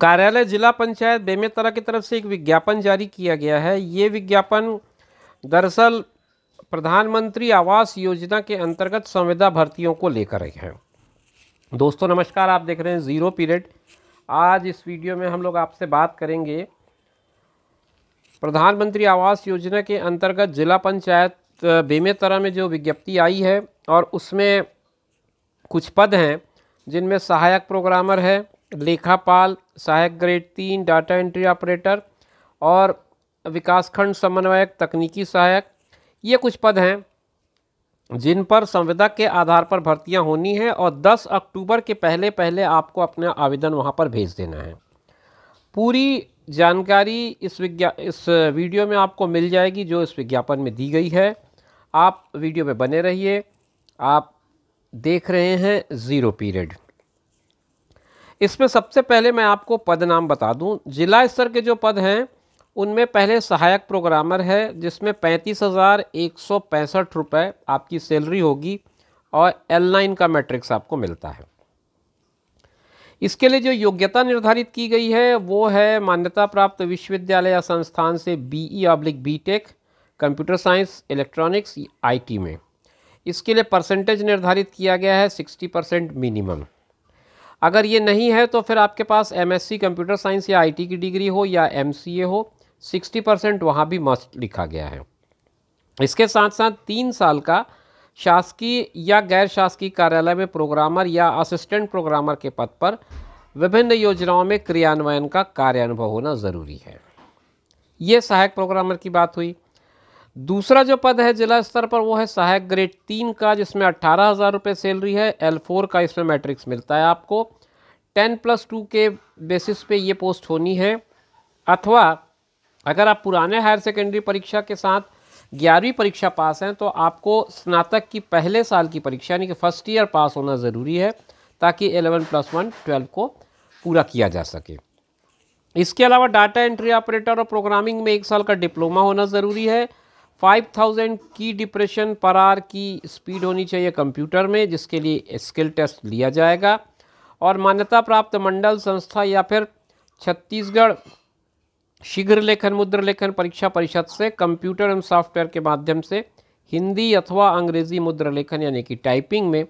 कार्यालय जिला पंचायत बेमेतरा की तरफ से एक विज्ञापन जारी किया गया है ये विज्ञापन दरअसल प्रधानमंत्री आवास योजना के अंतर्गत संविदा भर्तियों को लेकर है दोस्तों नमस्कार आप देख रहे हैं ज़ीरो पीरियड आज इस वीडियो में हम लोग आपसे बात करेंगे प्रधानमंत्री आवास योजना के अंतर्गत जिला पंचायत बेमेतरा में जो विज्ञप्ति आई है और उसमें कुछ पद हैं जिनमें सहायक प्रोग्रामर है लेखापाल सहायक ग्रेड तीन डाटा एंट्री ऑपरेटर और विकासखंड समन्वयक तकनीकी सहायक ये कुछ पद हैं जिन पर संविदा के आधार पर भर्तियां होनी है और 10 अक्टूबर के पहले पहले आपको अपना आवेदन वहां पर भेज देना है पूरी जानकारी इस विज्ञा इस वीडियो में आपको मिल जाएगी जो इस विज्ञापन में दी गई है आप वीडियो में बने रहिए आप देख रहे हैं ज़ीरो पीरियड इसमें सबसे पहले मैं आपको पद नाम बता दूं जिला स्तर के जो पद हैं उनमें पहले सहायक प्रोग्रामर है जिसमें पैंतीस हज़ार एक सौ पैंसठ रुपये आपकी सैलरी होगी और एल नाइन का मैट्रिक्स आपको मिलता है इसके लिए जो योग्यता निर्धारित की गई है वो है मान्यता प्राप्त विश्वविद्यालय या संस्थान से B E oblique B tech computer science electronics T में इसके लिए परसेंटेज निर्धारित किया गया है सिक्सटी परसेंट मिनिमम अगर ये नहीं है तो फिर आपके पास एमएससी कंप्यूटर साइंस या आईटी की डिग्री हो या एमसीए हो 60 परसेंट वहाँ भी मस्ट लिखा गया है इसके साथ साथ तीन साल का शासकीय या गैर शासकीय कार्यालय में प्रोग्रामर या असिस्टेंट प्रोग्रामर के पद पर विभिन्न योजनाओं में क्रियान्वयन का कार्य अनुभव होना ज़रूरी है ये सहायक प्रोग्रामर की बात हुई दूसरा जो पद है जिला स्तर पर वो है सहायक ग्रेड तीन का जिसमें अट्ठारह हज़ार रुपये सैलरी है एल फोर का इसमें मैट्रिक्स मिलता है आपको टेन प्लस टू के बेसिस पे ये पोस्ट होनी है अथवा अगर आप पुराने हायर सेकेंडरी परीक्षा के साथ ग्यारहवीं परीक्षा पास हैं तो आपको स्नातक की पहले साल की परीक्षा यानी कि फर्स्ट ईयर पास होना ज़रूरी है ताकि एलेवन प्लस वन ट्वेल्व को पूरा किया जा सके इसके अलावा डाटा एंट्री ऑपरेटर और प्रोग्रामिंग में एक साल का डिप्लोमा होना ज़रूरी है 5000 की डिप्रेशन पर आर की स्पीड होनी चाहिए कंप्यूटर में जिसके लिए स्किल टेस्ट लिया जाएगा और मान्यता प्राप्त मंडल संस्था या फिर छत्तीसगढ़ शीघ्र लेखन मुद्र लेखन परीक्षा परिषद से कंप्यूटर एवं सॉफ्टवेयर के माध्यम से हिंदी अथवा अंग्रेजी मुद्र लेखन यानी कि टाइपिंग में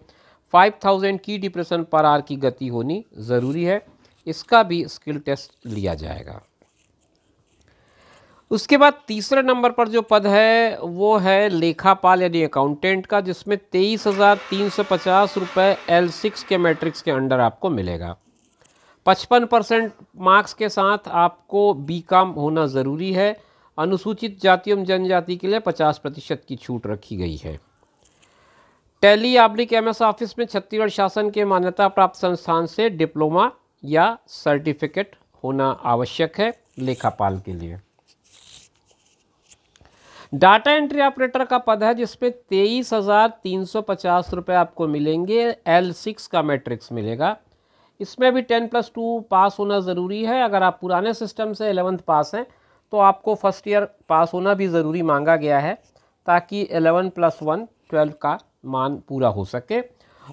5000 की डिप्रेशन पर आर की गति होनी ज़रूरी है इसका भी स्किल टेस्ट लिया जाएगा उसके बाद तीसरे नंबर पर जो पद है वो है लेखापाल यानी अकाउंटेंट का जिसमें तेईस हज़ार तीन सौ पचास रुपये एल सिक्स के मैट्रिक्स के अंडर आपको मिलेगा पचपन परसेंट मार्क्स के साथ आपको बी काम होना ज़रूरी है अनुसूचित जाति एवं जनजाति के लिए पचास प्रतिशत की छूट रखी गई है टेली आब्लिक एम एस ऑफिस में छत्तीसगढ़ शासन के मान्यता प्राप्त संस्थान से डिप्लोमा या सर्टिफिकेट होना आवश्यक है लेखापाल के लिए डाटा एंट्री ऑपरेटर का पद है जिसमें तेईस हज़ार तीन सौ पचास रुपये आपको मिलेंगे एल सिक्स का मैट्रिक्स मिलेगा इसमें भी टेन प्लस टू पास होना ज़रूरी है अगर आप पुराने सिस्टम से एलेवंथ पास हैं तो आपको फर्स्ट ईयर पास होना भी ज़रूरी मांगा गया है ताकि एलेवन प्लस वन ट्वेल्व का मान पूरा हो सके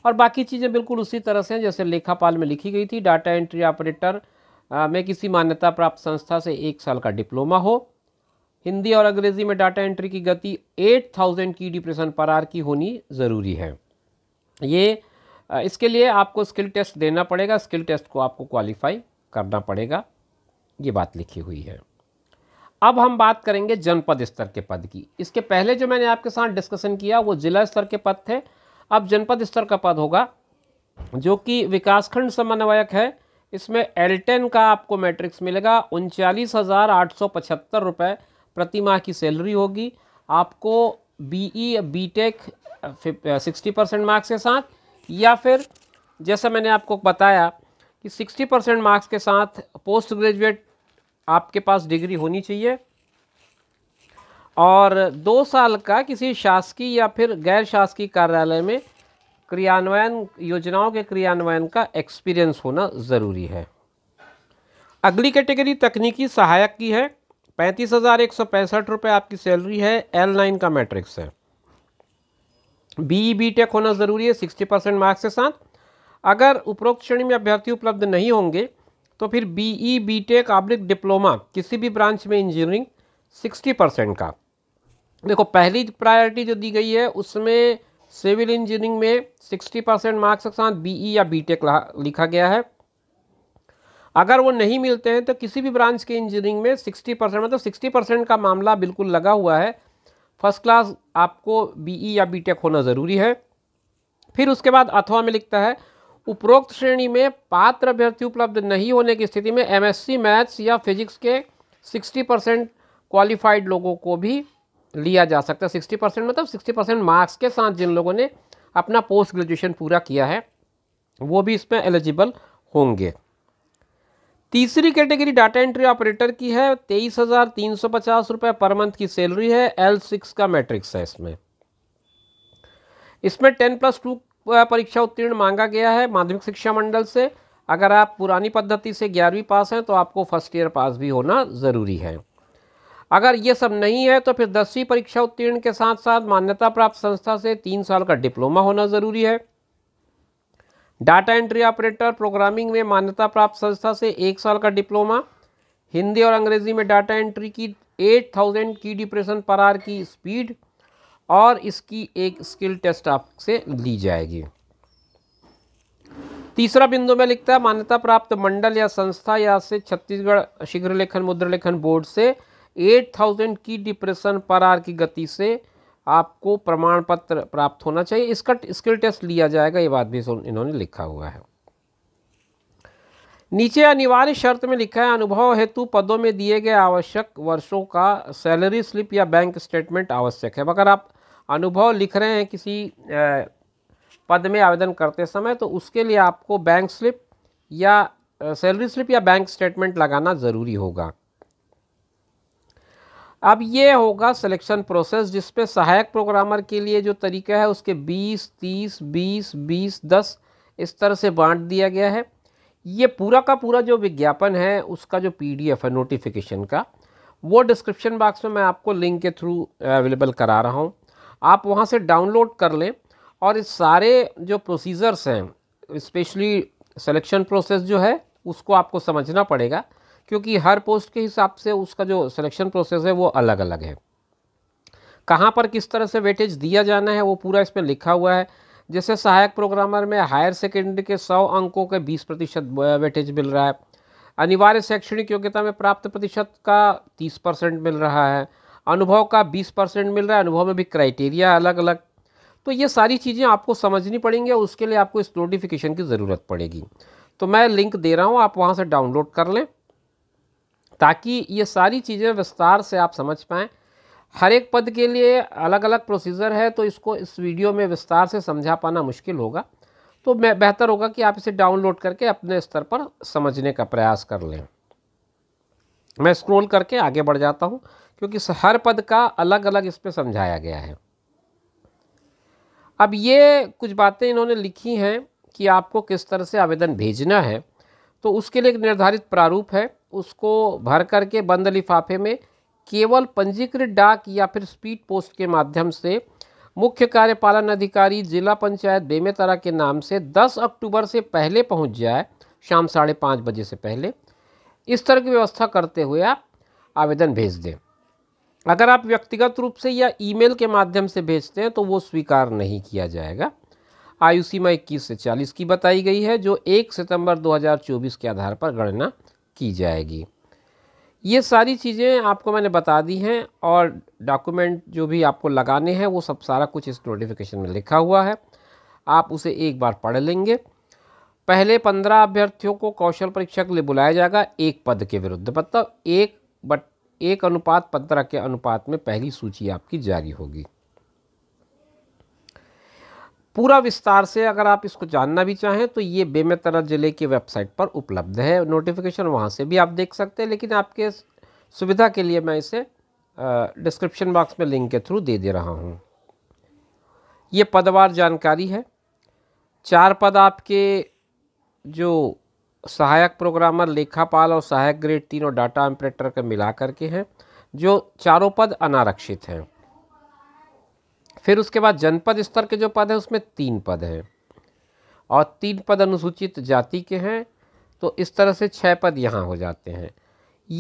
और बाकी चीज़ें बिल्कुल उसी तरह से जैसे लेखापाल में लिखी गई थी डाटा एंट्री ऑपरेटर में किसी मान्यता प्राप्त संस्था से एक साल का डिप्लोमा हो हिंदी और अंग्रेजी में डाटा एंट्री की गति 8000 की डिप्रेशन पर आर की होनी ज़रूरी है ये इसके लिए आपको स्किल टेस्ट देना पड़ेगा स्किल टेस्ट को आपको क्वालिफाई करना पड़ेगा ये बात लिखी हुई है अब हम बात करेंगे जनपद स्तर के पद की इसके पहले जो मैंने आपके साथ डिस्कशन किया वो जिला स्तर के पद थे अब जनपद स्तर का पद होगा जो कि विकासखंड समन्वयक है इसमें एल का आपको मैट्रिक्स मिलेगा उनचालीस हज़ार आठ सौ पचहत्तर रुपये प्रति माह की सैलरी होगी आपको BE tech sixty percent marks के साथ या फिर जैसा मैंने आपको बताया कि सिक्सटी परसेंट मार्क्स के साथ पोस्ट ग्रेजुएट आपके पास डिग्री होनी चाहिए और दो साल का किसी शासकीय या फिर गैर शासकीय कार्यालय में क्रियान्वयन योजनाओं के क्रियान्वयन का एक्सपीरियंस होना ज़रूरी है अगली कैटेगरी तकनीकी सहायक की है पैंतीस हज़ार एक सौ पैंसठ रुपये आपकी सैलरी है एल लाइन का मैट्रिक्स है बी बी टेक होना ज़रूरी है सिक्सटी परसेंट मार्क्स के साथ अगर उपरोक्त श्रेणी में अभ्यर्थी उपलब्ध नहीं होंगे तो फिर B E B tech oblique diploma किसी भी ब्रांच में इंजीनियरिंग सिक्सटी परसेंट का देखो पहली प्रायोरिटी जो दी गई है उसमें सिविल इंजीनियरिंग में सिक्सटी परसेंट मार्क्स के साथ बी ई e या बी टेक लिखा गया है अगर वो नहीं मिलते हैं तो किसी भी ब्रांच के इंजीनियरिंग में 60 परसेंट मतलब 60 परसेंट का मामला बिल्कुल लगा हुआ है फर्स्ट क्लास आपको बीई या बीटेक होना ज़रूरी है फिर उसके बाद अथवा में लिखता है उपरोक्त श्रेणी में पात्र अभ्यर्थी उपलब्ध नहीं होने की स्थिति में एमएससी मैथ्स या फिजिक्स के सिक्सटी परसेंट क्वालिफाइड लोगों को भी लिया जा सकता है सिक्सटी परसेंट मतलब सिक्सटी परसेंट मार्क्स के साथ जिन लोगों ने अपना पोस्ट ग्रेजुएशन पूरा किया है वो भी इसमें एलिजिबल होंगे तीसरी कैटेगरी डाटा एंट्री ऑपरेटर की है तेईस हज़ार तीन सौ पचास रुपये पर मंथ की सैलरी है एल सिक्स का मैट्रिक्स है इसमें इसमें टेन प्लस टू परीक्षा उत्तीर्ण मांगा गया है माध्यमिक शिक्षा मंडल से अगर आप पुरानी पद्धति से ग्यारहवीं पास हैं तो आपको फर्स्ट ईयर पास भी होना ज़रूरी है अगर ये सब नहीं है तो फिर दसवीं परीक्षा उत्तीर्ण के साथ साथ मान्यता प्राप्त संस्था से तीन साल का डिप्लोमा होना ज़रूरी है डाटा एंट्री ऑपरेटर प्रोग्रामिंग में मान्यता प्राप्त संस्था से एक साल का डिप्लोमा हिंदी और अंग्रेजी में डाटा एंट्री की 8000 की डिप्रेशन पर आर की स्पीड और इसकी एक स्किल टेस्ट आपसे ली जाएगी तीसरा बिंदु में लिखता है मान्यता प्राप्त मंडल या संस्था या से छत्तीसगढ़ शीघ्र लेखन मुद्रा लेखन बोर्ड से 8000 की डिप्रेशन पर आर की गति से आपको प्रमाण पत्र प्राप्त होना चाहिए इसका स्किल टेस्ट लिया जाएगा ये बात भी इन्होंने लिखा हुआ है नीचे अनिवार्य शर्त में लिखा है अनुभव हेतु पदों में दिए गए आवश्यक वर्षों का सैलरी स्लिप या बैंक स्टेटमेंट आवश्यक है अगर आप अनुभव लिख रहे हैं किसी पद में आवेदन करते समय तो उसके लिए आपको बैंक स्लिप या सैलरी स्लिप या बैंक स्टेटमेंट लगाना ज़रूरी होगा अब ये होगा सिलेक्शन प्रोसेस जिसपे सहायक प्रोग्रामर के लिए जो तरीका है उसके 20 30 20 20 10 इस तरह से बांट दिया गया है ये पूरा का पूरा जो विज्ञापन है उसका जो पीडीएफ है नोटिफिकेशन का वो डिस्क्रिप्शन बॉक्स में मैं आपको लिंक के थ्रू अवेलेबल करा रहा हूँ आप वहाँ से डाउनलोड कर लें और इस सारे जो प्रोसीजर्स हैं स्पेशली सलेक्शन प्रोसेस जो है उसको आपको समझना पड़ेगा क्योंकि हर पोस्ट के हिसाब से उसका जो सिलेक्शन प्रोसेस है वो अलग अलग है कहाँ पर किस तरह से वेटेज दिया जाना है वो पूरा इसमें लिखा हुआ है जैसे सहायक प्रोग्रामर में हायर सेकेंडरी के सौ अंकों के बीस प्रतिशत वेटेज मिल रहा है अनिवार्य शैक्षणिक योग्यता में प्राप्त प्रतिशत का तीस परसेंट मिल रहा है अनुभव का बीस परसेंट मिल रहा है अनुभव में भी क्राइटेरिया अलग अलग तो ये सारी चीज़ें आपको समझनी पड़ेंगी और उसके लिए आपको इस नोटिफिकेशन की ज़रूरत पड़ेगी तो मैं लिंक दे रहा हूँ आप वहाँ से डाउनलोड कर लें ताकि ये सारी चीज़ें विस्तार से आप समझ पाएँ हर एक पद के लिए अलग अलग प्रोसीजर है तो इसको इस वीडियो में विस्तार से समझा पाना मुश्किल होगा तो मैं बेहतर होगा कि आप इसे डाउनलोड करके अपने स्तर पर समझने का प्रयास कर लें मैं स्क्रॉल करके आगे बढ़ जाता हूँ क्योंकि हर पद का अलग अलग इस पर समझाया गया है अब ये कुछ बातें इन्होंने लिखी हैं कि आपको किस तरह से आवेदन भेजना है तो उसके लिए एक निर्धारित प्रारूप है उसको भर करके बंद लिफाफे में केवल पंजीकृत डाक या फिर स्पीड पोस्ट के माध्यम से मुख्य कार्यपालन अधिकारी जिला पंचायत बेमेतरा के नाम से 10 अक्टूबर से पहले पहुंच जाए शाम साढ़े पाँच बजे से पहले इस तरह की व्यवस्था करते हुए आप आवेदन भेज दें अगर आप व्यक्तिगत रूप से या ईमेल के माध्यम से भेजते हैं तो वो स्वीकार नहीं किया जाएगा आयु सीमा इक्कीस से चालीस की बताई गई है जो एक सितंबर 2024 के आधार पर गणना की जाएगी ये सारी चीज़ें आपको मैंने बता दी हैं और डॉक्यूमेंट जो भी आपको लगाने हैं वो सब सारा कुछ इस नोटिफिकेशन में लिखा हुआ है आप उसे एक बार पढ़ लेंगे पहले पंद्रह अभ्यर्थियों को कौशल परीक्षा के लिए बुलाया जाएगा एक पद के विरुद्ध मतलब एक बट एक अनुपात पंद्रह के अनुपात में पहली सूची आपकी जारी होगी पूरा विस्तार से अगर आप इसको जानना भी चाहें तो ये बेमेतरा ज़िले की वेबसाइट पर उपलब्ध है नोटिफिकेशन वहाँ से भी आप देख सकते हैं लेकिन आपके सुविधा के लिए मैं इसे डिस्क्रिप्शन बॉक्स में लिंक के थ्रू दे दे रहा हूँ ये पदवार जानकारी है चार पद आपके जो सहायक प्रोग्रामर लेखापाल और सहायक ग्रेड तीन और डाटा ऑपरेटर का मिला करके हैं जो चारों पद अनारक्षित हैं फिर उसके बाद जनपद स्तर के जो पद हैं उसमें तीन पद हैं और तीन पद अनुसूचित जाति के हैं तो इस तरह से छः पद यहाँ हो जाते हैं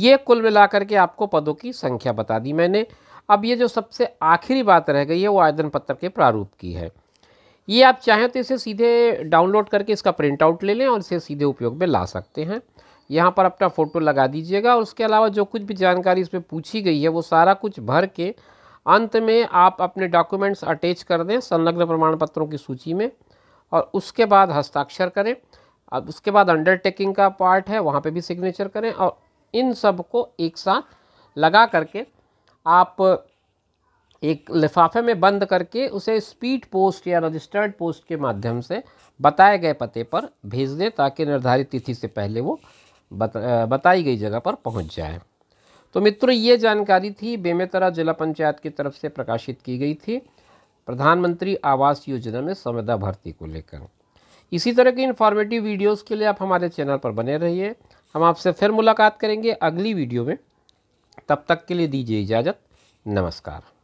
ये कुल मिलाकर के आपको पदों की संख्या बता दी मैंने अब ये जो सबसे आखिरी बात रह गई है वो आवेदन पत्र के प्रारूप की है ये आप चाहें तो इसे सीधे डाउनलोड करके इसका प्रिंट आउट ले लें और इसे सीधे उपयोग में ला सकते हैं यहाँ पर अपना फ़ोटो लगा दीजिएगा और उसके अलावा जो कुछ भी जानकारी इसमें पूछी गई है वो सारा कुछ भर के अंत में आप अपने डॉक्यूमेंट्स अटैच कर दें संलग्न प्रमाण पत्रों की सूची में और उसके बाद हस्ताक्षर करें अब उसके बाद अंडरटेकिंग का पार्ट है वहाँ पे भी सिग्नेचर करें और इन सब को एक साथ लगा करके आप एक लिफाफे में बंद करके उसे स्पीड पोस्ट या रजिस्टर्ड पोस्ट के माध्यम से बताए गए पते पर भेज दें ताकि निर्धारित तिथि से पहले वो बत, बताई गई जगह पर पहुँच जाए तो मित्रों ये जानकारी थी बेमेतरा जिला पंचायत की तरफ से प्रकाशित की गई थी प्रधानमंत्री आवास योजना में संविदा भर्ती को लेकर इसी तरह की इन्फॉर्मेटिव वीडियोस के लिए आप हमारे चैनल पर बने रहिए हम आपसे फिर मुलाकात करेंगे अगली वीडियो में तब तक के लिए दीजिए इजाज़त नमस्कार